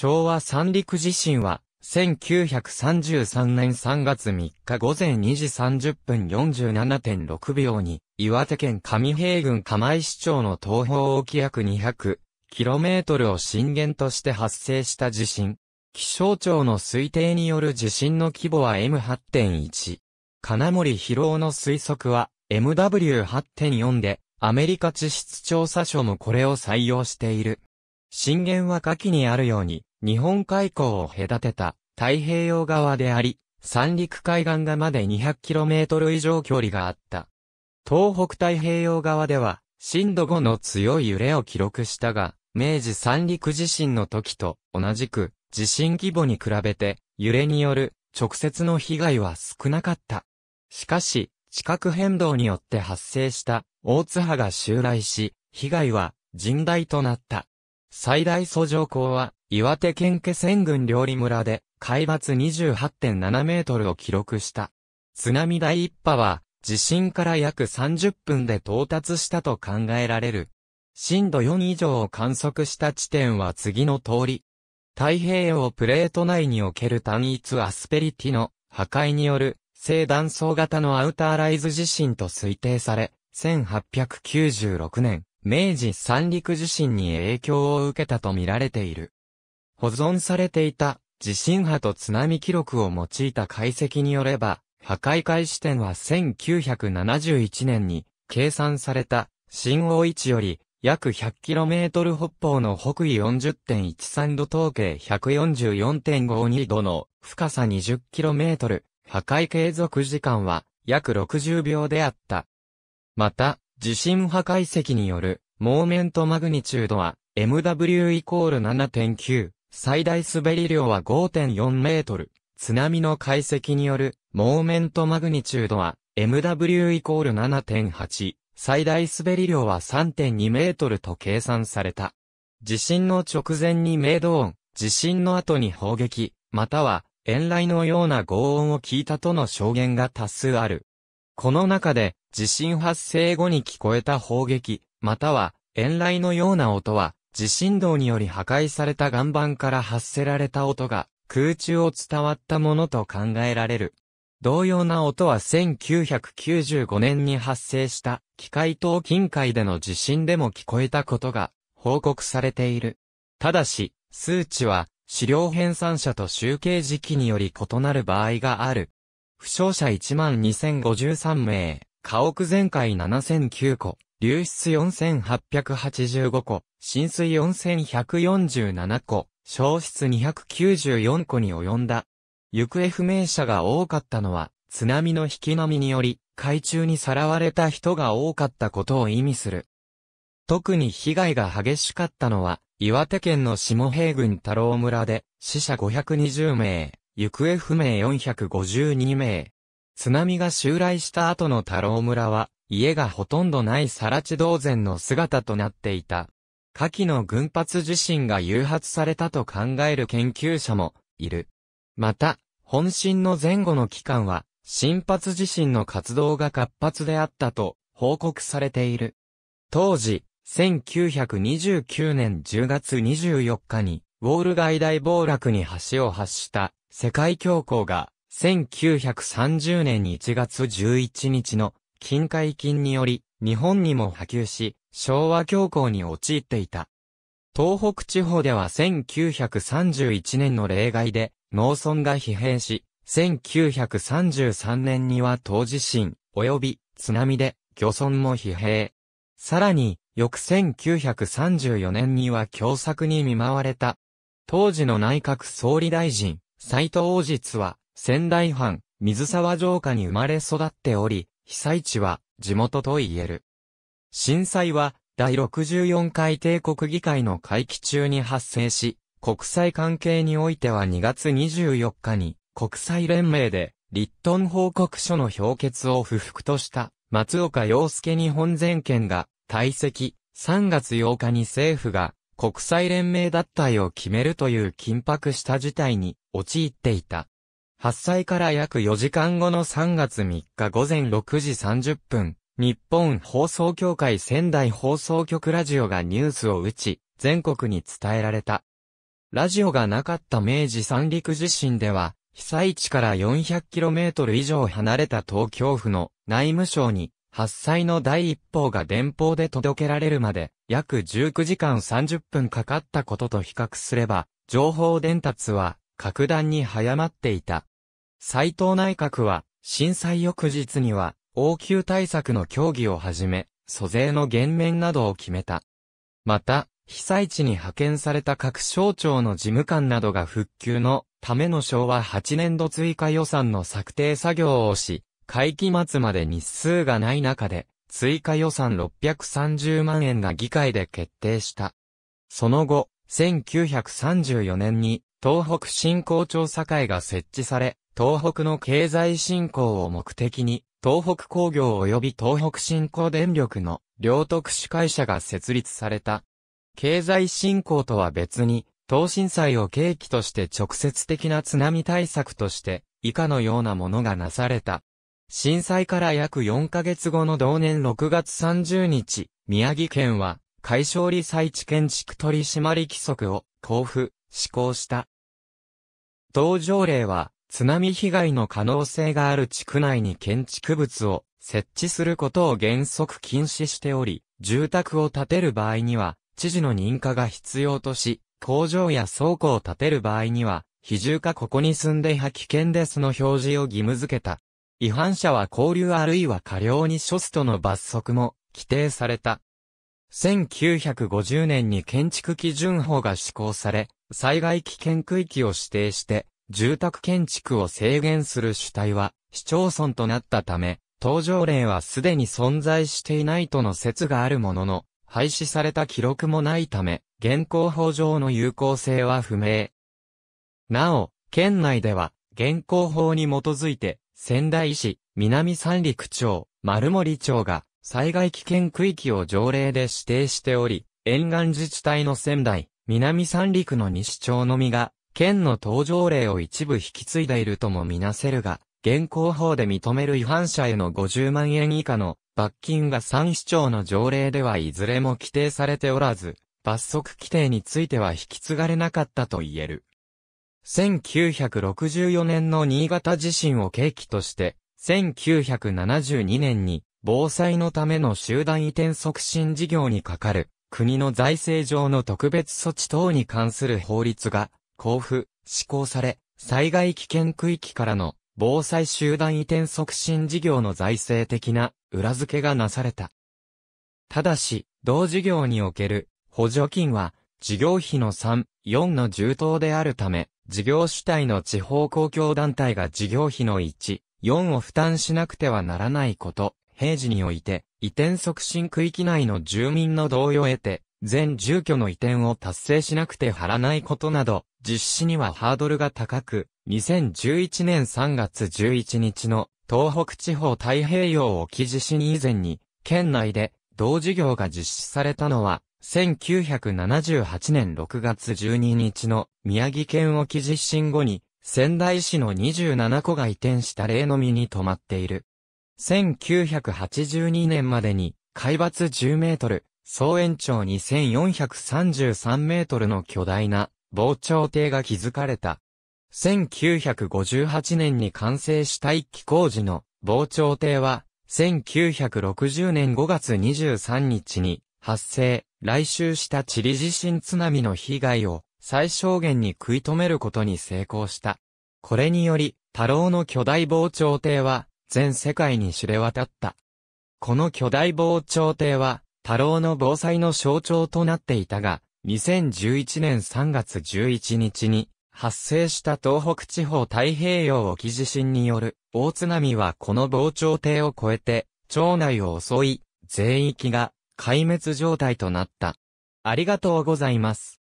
昭和三陸地震は、1933年3月3日午前2時30分47.6秒に、岩手県上平郡釜石町の東方沖約 200km を震源として発生した地震。気象庁の推定による地震の規模は M8.1。金森博夫の推測は MW8.4 で、アメリカ地質調査所もこれを採用している。震源は下記にあるように、日本海溝を隔てた太平洋側であり、三陸海岸がまで 200km 以上距離があった。東北太平洋側では、震度5の強い揺れを記録したが、明治三陸地震の時と同じく、地震規模に比べて、揺れによる直接の被害は少なかった。しかし、地殻変動によって発生した大津波が襲来し、被害は甚大となった。最大訴状高は岩手県気仙郡料理村で海抜28.7メートルを記録した。津波第一波は地震から約30分で到達したと考えられる。震度4以上を観測した地点は次の通り。太平洋プレート内における単一アスペリティの破壊による正断層型のアウターライズ地震と推定され、1896年、明治三陸地震に影響を受けたと見られている。保存されていた地震波と津波記録を用いた解析によれば、破壊開始点は1971年に計算された新大位置より約 100km 北方の北緯40.13度統計144.52度の深さ 20km 破壊継続時間は約60秒であった。また、地震破壊石によるモーメントマグニチュードは MW イコール7.9最大滑り量は5.4メートル。津波の解析による、モーメントマグニチュードは、MW イコール7.8、最大滑り量は3.2メートルと計算された。地震の直前に明度音、地震の後に砲撃、または、遠雷のような轟音を聞いたとの証言が多数ある。この中で、地震発生後に聞こえた砲撃、または、遠雷のような音は、地震動により破壊された岩盤から発せられた音が空中を伝わったものと考えられる。同様な音は1995年に発生した機械島近海での地震でも聞こえたことが報告されている。ただし、数値は資料編算者と集計時期により異なる場合がある。負傷者12,053名、家屋全壊7,009個、流出4885個、浸水4147個、消失294個に及んだ。行方不明者が多かったのは、津波の引き波により、海中にさらわれた人が多かったことを意味する。特に被害が激しかったのは、岩手県の下平郡太郎村で、死者520名、行方不明452名。津波が襲来した後の太郎村は、家がほとんどないら地同然の姿となっていた。下記の群発地震が誘発されたと考える研究者もいる。また、本震の前後の期間は、新発地震の活動が活発であったと報告されている。当時、1929年10月24日に、ウォール街大暴落に橋を発した世界恐慌が、1930年1月11日の近海金により、日本にも波及し、昭和恐慌に陥っていた。東北地方では1931年の例外で、農村が疲弊し、1933年には当地震、及び津波で、漁村も疲弊。さらに、翌1934年には凶作に見舞われた。当時の内閣総理大臣、斎藤王実は、仙台藩、水沢城下に生まれ育っており、被災地は地元と言える。震災は第64回帝国議会の会期中に発生し、国際関係においては2月24日に国際連盟で立頓報告書の評決を不服とした松岡洋介日本全権が退席3月8日に政府が国際連盟脱退を決めるという緊迫した事態に陥っていた。発災から約4時間後の3月3日午前6時30分、日本放送協会仙台放送局ラジオがニュースを打ち、全国に伝えられた。ラジオがなかった明治三陸地震では、被災地から 400km 以上離れた東京府の内務省に発災の第一報が電報で届けられるまで約19時間30分かかったことと比較すれば、情報伝達は格段に早まっていた。斎藤内閣は、震災翌日には、応急対策の協議をはじめ、租税の減免などを決めた。また、被災地に派遣された各省庁の事務官などが復旧のための昭和8年度追加予算の策定作業をし、会期末まで日数がない中で、追加予算630万円が議会で決定した。その後、1934年に東北振興調査会が設置され、東北の経済振興を目的に、東北工業及び東北振興電力の両特殊会社が設立された。経済振興とは別に、東震災を契機として直接的な津波対策として、以下のようなものがなされた。震災から約4ヶ月後の同年6月30日、宮城県は、解消理災地建築取締規則を交付、施行した。同条例は、津波被害の可能性がある地区内に建築物を設置することを原則禁止しており、住宅を建てる場合には、知事の認可が必要とし、工場や倉庫を建てる場合には、比重かここに住んでいは危険ですの表示を義務付けた。違反者は交流あるいは過料に処すとの罰則も規定された。1950年に建築基準法が施行され、災害危険区域を指定して、住宅建築を制限する主体は市町村となったため、登場例はすでに存在していないとの説があるものの、廃止された記録もないため、現行法上の有効性は不明。なお、県内では、現行法に基づいて、仙台市、南三陸町、丸森町が、災害危険区域を条例で指定しており、沿岸自治体の仙台、南三陸の西町のみが、県の登場例を一部引き継いでいるともみなせるが、現行法で認める違反者への50万円以下の罰金が3市長の条例ではいずれも規定されておらず、罰則規定については引き継がれなかったと言える。1964年の新潟地震を契機として、1972年に防災のための集団移転促進事業に係る国の財政上の特別措置等に関する法律が交付、施行され、災害危険区域からの防災集団移転促進事業の財政的な裏付けがなされた。ただし、同事業における補助金は事業費の3、4の重当であるため、事業主体の地方公共団体が事業費の1、4を負担しなくてはならないこと、平時において、移転促進区域内の住民の同意を得て、全住居の移転を達成しなくてはらないことなど、実施にはハードルが高く、2011年3月11日の東北地方太平洋沖地震以前に、県内で同事業が実施されたのは、1978年6月12日の宮城県沖地震後に、仙台市の27戸が移転した例のみに止まっている。1982年までに海抜10メートル、総延長2433メートルの巨大な防潮堤が築かれた。1958年に完成した一期工事の防潮堤は、1960年5月23日に発生、来週したチリ地震津波の被害を最小限に食い止めることに成功した。これにより、太郎の巨大防潮堤は全世界に知れ渡った。この巨大防潮堤は多老の防災の象徴となっていたが、2011年3月11日に発生した東北地方太平洋沖地震による大津波はこの防潮堤を越えて町内を襲い全域が壊滅状態となった。ありがとうございます。